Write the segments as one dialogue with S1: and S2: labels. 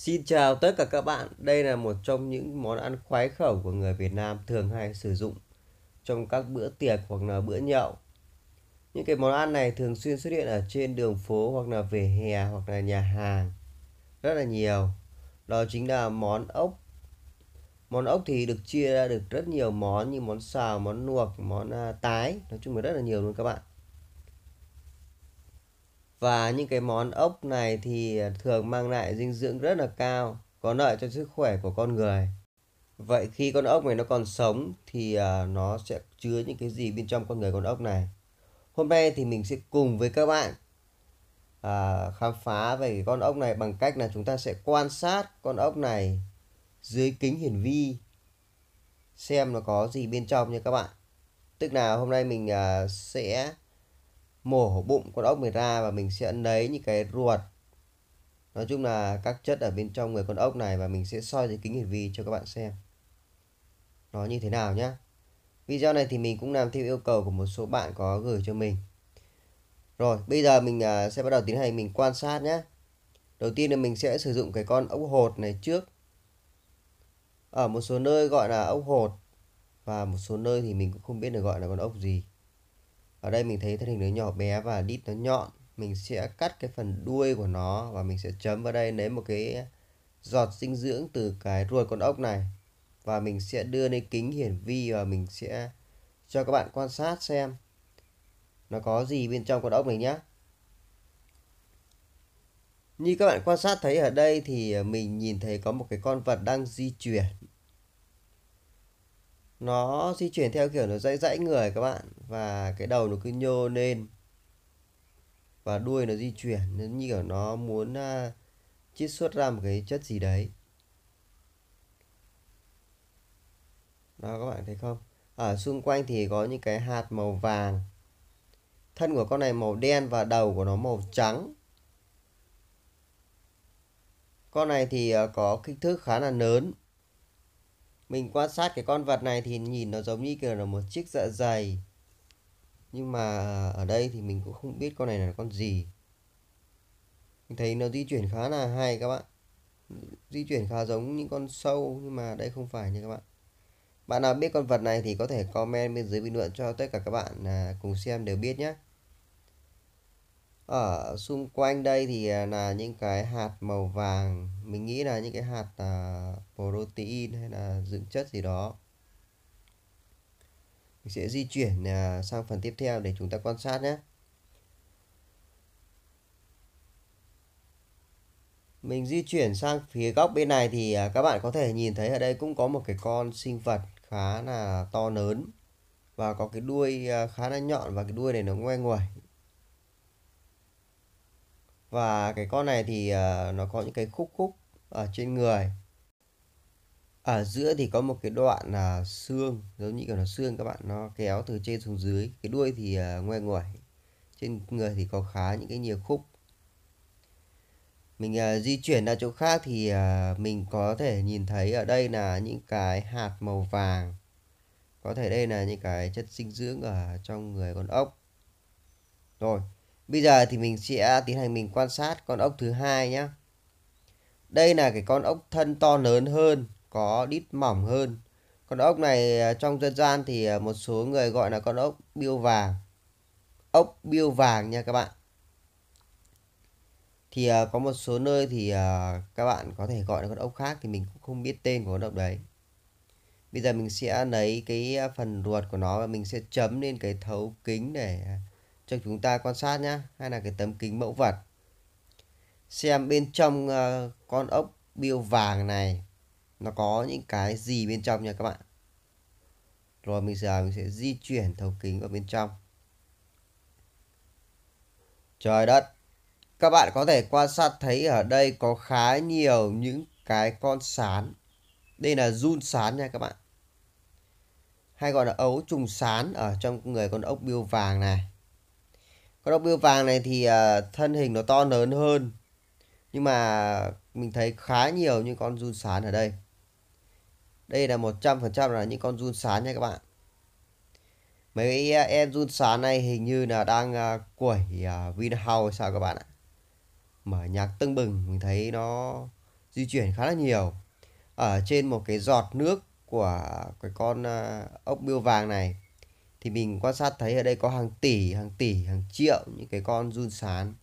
S1: Xin chào tất cả các bạn, đây là một trong những món ăn khoái khẩu của người Việt Nam thường hay sử dụng trong các bữa tiệc hoặc là bữa nhậu. Những cái món ăn này thường xuyên xuất hiện ở trên đường phố hoặc là vỉa hè hoặc là nhà hàng rất là nhiều. Đó chính là món ốc. Món ốc thì được chia ra được rất nhiều món như món xào, món luộc, món à, tái, nói chung là rất là nhiều luôn các bạn và những cái món ốc này thì thường mang lại dinh dưỡng rất là cao có lợi cho sức khỏe của con người vậy khi con ốc này nó còn sống thì à, nó sẽ chứa những cái gì bên trong con người con ốc này hôm nay thì mình sẽ cùng với các bạn à, khám phá về con ốc này bằng cách là chúng ta sẽ quan sát con ốc này dưới kính hiển vi xem nó có gì bên trong nha các bạn tức là hôm nay mình à, sẽ mổ bụng con ốc này ra và mình sẽ lấy những cái ruột nói chung là các chất ở bên trong người con ốc này và mình sẽ soi dưới kính hiển vi cho các bạn xem nó như thế nào nhé. video này thì mình cũng làm theo yêu cầu của một số bạn có gửi cho mình rồi bây giờ mình à, sẽ bắt đầu tiến hành mình quan sát nhé đầu tiên là mình sẽ sử dụng cái con ốc hột này trước ở một số nơi gọi là ốc hột và một số nơi thì mình cũng không biết được gọi là con ốc gì ở đây mình thấy thân hình nó nhỏ bé và đít nó nhọn mình sẽ cắt cái phần đuôi của nó và mình sẽ chấm vào đây lấy một cái giọt dinh dưỡng từ cái ruột con ốc này và mình sẽ đưa lên kính hiển vi và mình sẽ cho các bạn quan sát xem nó có gì bên trong con ốc này nhé như các bạn quan sát thấy ở đây thì mình nhìn thấy có một cái con vật đang di chuyển nó di chuyển theo kiểu nó dãy dãy người các bạn và cái đầu nó cứ nhô lên và đuôi nó di chuyển nó như kiểu nó muốn uh, chiết xuất ra một cái chất gì đấy đó các bạn thấy không ở xung quanh thì có những cái hạt màu vàng thân của con này màu đen và đầu của nó màu trắng con này thì à, có kích thước khá là lớn mình quan sát cái con vật này thì nhìn nó giống như kiểu là một chiếc dạ dày nhưng mà ở đây thì mình cũng không biết con này là con gì mình thấy nó di chuyển khá là hay các bạn di chuyển khá giống những con sâu nhưng mà đây không phải nha các bạn bạn nào biết con vật này thì có thể comment bên dưới bình luận cho tất cả các bạn à, cùng xem đều biết nhé ở xung quanh đây thì à, là những cái hạt màu vàng mình nghĩ là những cái hạt à, protein hay là dưỡng chất gì đó mình sẽ di chuyển à, sang phần tiếp theo để chúng ta quan sát nhé mình di chuyển sang phía góc bên này thì à, các bạn có thể nhìn thấy ở đây cũng có một cái con sinh vật khá là to lớn và có cái đuôi à, khá là nhọn và cái đuôi này nó ngoe nguẩy và cái con này thì uh, nó có những cái khúc khúc ở trên người ở giữa thì có một cái đoạn là ờ, uh, xương giống như kiểu là xương các bạn nó kéo từ trên xuống dưới cái đuôi thì uh, ờ, ngoe ngoải trên người thì có khá những cái nhiều khúc mình uh, di chuyển ra chỗ khác thì uh, mình có thể nhìn thấy ở đây là những cái hạt màu vàng có thể đây là những cái chất dinh dưỡng ở trong người con ốc rồi Bây giờ thì mình sẽ tiến hành mình quan sát con ốc thứ hai nhé. Đây là cái con ốc thân to lớn hơn, có đít mỏng hơn. Con ốc này à, trong dân gian thì à, một số người gọi là con ốc biêu vàng. Ốc biêu vàng nha các bạn. Thì à, có một số nơi thì các bạn có thể gọi là con ốc khác thì mình cũng không biết tên của con ốc đấy. Bây giờ mình sẽ lấy cái phần ruột của nó và mình sẽ chấm lên cái thấu kính để cho chúng ta quan sát nhé hay là cái tấm kính mẫu vật xem bên trong uh, con ốc biêu vàng này nó có những cái gì bên trong nha các bạn rồi bây giờ mình sẽ di chuyển thấu kính vào bên trong trời đất các bạn có thể quan sát thấy ở đây có khá nhiều những cái con sán đây là run sán nha các bạn hay gọi là ấu trùng sán ở trong người con ốc biêu vàng này con ốc bươu vàng này thì à, thân hình nó to lớn hơn nhưng mà mình thấy khá nhiều những con run sán ở đây đây là 100% là những con run sán nha các bạn mấy à, em run sán này hình như là đang quẩy à, uh, Vinhouse sao các bạn ạ mở nhạc tưng bừng mình thấy nó di chuyển khá là nhiều ở trên một cái giọt nước của cái con ốc bươu vàng này thì mình quan sát thấy ở đây có hàng tỷ hàng tỷ hàng triệu những cái con run sán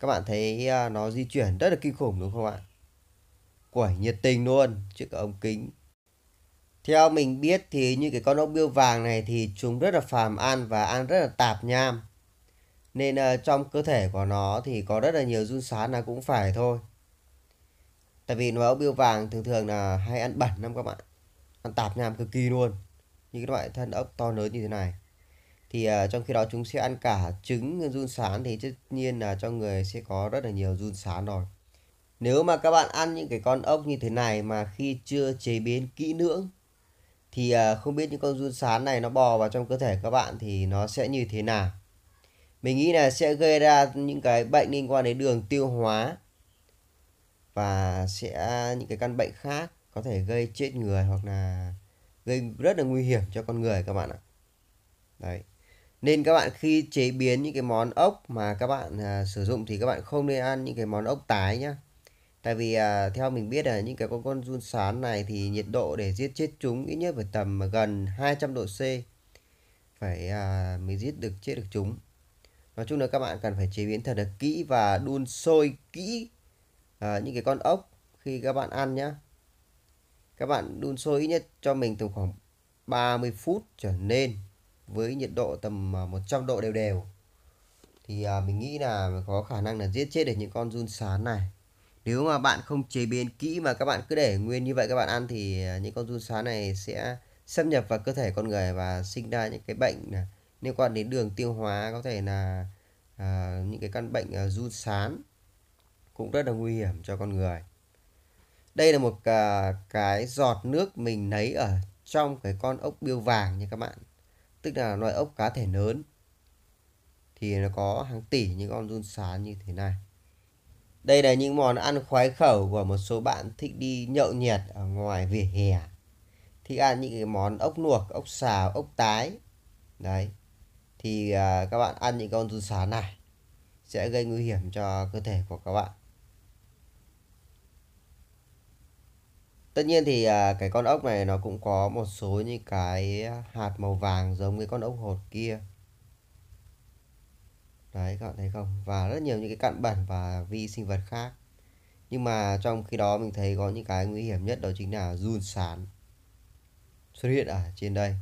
S1: các bạn thấy à, nó di chuyển rất là kinh khủng đúng không ạ quẩy nhiệt tình luôn trước cả ống kính theo mình biết thì như cái con ốc bươu vàng này thì chúng rất là phàm ăn và ăn rất là tạp nham nên à, trong cơ thể của nó thì có rất là nhiều run sán là cũng phải thôi tại vì nó ốc bươu vàng thường thường là hay ăn bẩn lắm các bạn ăn tạp nham cực kỳ luôn những cái loại thân ốc to lớn như thế này thì uh, trong khi đó chúng sẽ ăn cả trứng run sán thì tất nhiên là trong người sẽ có rất là nhiều run sán rồi nếu mà các bạn ăn những cái con ốc như thế này mà khi chưa chế biến kỹ lưỡng thì uh, không biết những con run sán này nó bò vào trong cơ thể các bạn thì nó sẽ như thế nào mình nghĩ là sẽ gây ra những cái bệnh liên quan đến đường tiêu hóa và sẽ à, những cái căn bệnh khác có thể gây chết người hoặc là gây rất là nguy hiểm cho con người các bạn ạ đấy nên các bạn khi chế biến những cái món ốc mà các bạn à, sử dụng thì các bạn không nên ăn những cái món ốc tái nhá tại vì à, theo mình biết là những cái con con run sán này thì nhiệt độ để giết chết chúng ít nhất phải tầm gần 200 độ C phải à, mới giết được chết được chúng nói chung là các bạn cần phải chế biến thật là kỹ và đun sôi kỹ à, những cái con ốc khi các bạn ăn nhá các bạn đun sôi ít nhất cho mình từ khoảng 30 phút trở nên với nhiệt độ tầm 100 à, độ đều đều. Thì à, mình nghĩ là có khả năng là giết chết được những con run sán này. Nếu mà bạn không chế biến kỹ mà các bạn cứ để nguyên như vậy các bạn ăn thì à, những con run sán này sẽ xâm nhập vào cơ thể con người và sinh ra những cái bệnh à, liên quan đến đường tiêu hóa có thể là à, những cái căn bệnh à, run sán cũng rất là nguy hiểm cho con người đây là một à, cái giọt nước mình lấy ở trong cái con ốc biêu vàng nha các bạn tức là loại ốc cá thể lớn thì nó có hàng tỷ những con run sán như thế này đây là những món ăn khoái khẩu của một số bạn thích đi nhậu nhẹt ở ngoài vỉa hè thích ăn những cái món ốc luộc ốc xào ốc tái đấy thì à, các bạn ăn những con run sán này sẽ gây nguy hiểm cho cơ thể của các bạn Tất nhiên thì à, cái con ốc này nó cũng có một số những cái hạt màu vàng giống cái con ốc hột kia. Đấy các bạn thấy không? Và rất nhiều những cái cặn bẩn và vi sinh vật khác. Nhưng mà trong khi đó mình thấy có những cái nguy hiểm nhất đó chính là run sán xuất hiện ở trên đây.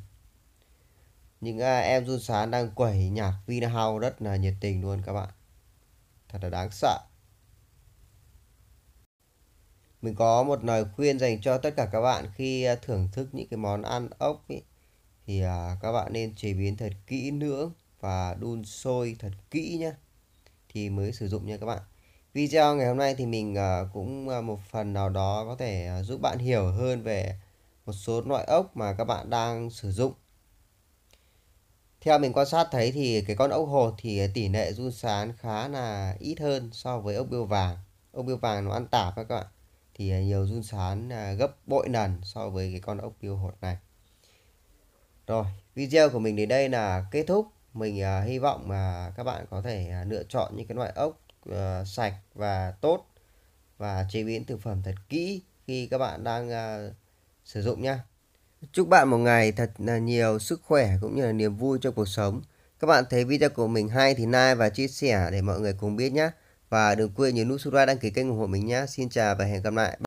S1: Những à, em run sán đang quẩy nhạc Vinahouse rất là nhiệt tình luôn các bạn. Thật là đáng sợ mình có một lời khuyên dành cho tất cả các bạn khi à, thưởng thức những cái món ăn ốc ý, thì à, các bạn nên chế biến thật kỹ lưỡng và đun sôi thật kỹ nhé thì mới sử dụng nha các bạn video ngày hôm nay thì mình à, cũng một phần nào đó có thể giúp bạn hiểu hơn về một số loại ốc mà các bạn đang sử dụng theo mình quan sát thấy thì cái con ốc hột thì tỷ lệ run sán khá là ít hơn so với ốc biêu vàng ốc biêu vàng nó ăn tạp các bạn thì à, nhiều run sán à, gấp bội lần so với cái con ốc tiêu hột này rồi video của mình đến đây là kết thúc mình à, hy vọng mà các bạn có thể lựa chọn những cái loại ốc ờ, sạch và tốt và chế biến thực phẩm thật kỹ khi các bạn đang sử dụng nhé chúc bạn một ngày thật là nhiều sức khỏe cũng như là niềm vui trong cuộc sống các bạn thấy video của mình hay thì like và chia sẻ để mọi người cùng biết nhé và đừng quên nhấn nút subscribe đăng ký kênh ủng hộ mình nhé. Xin chào và hẹn gặp lại.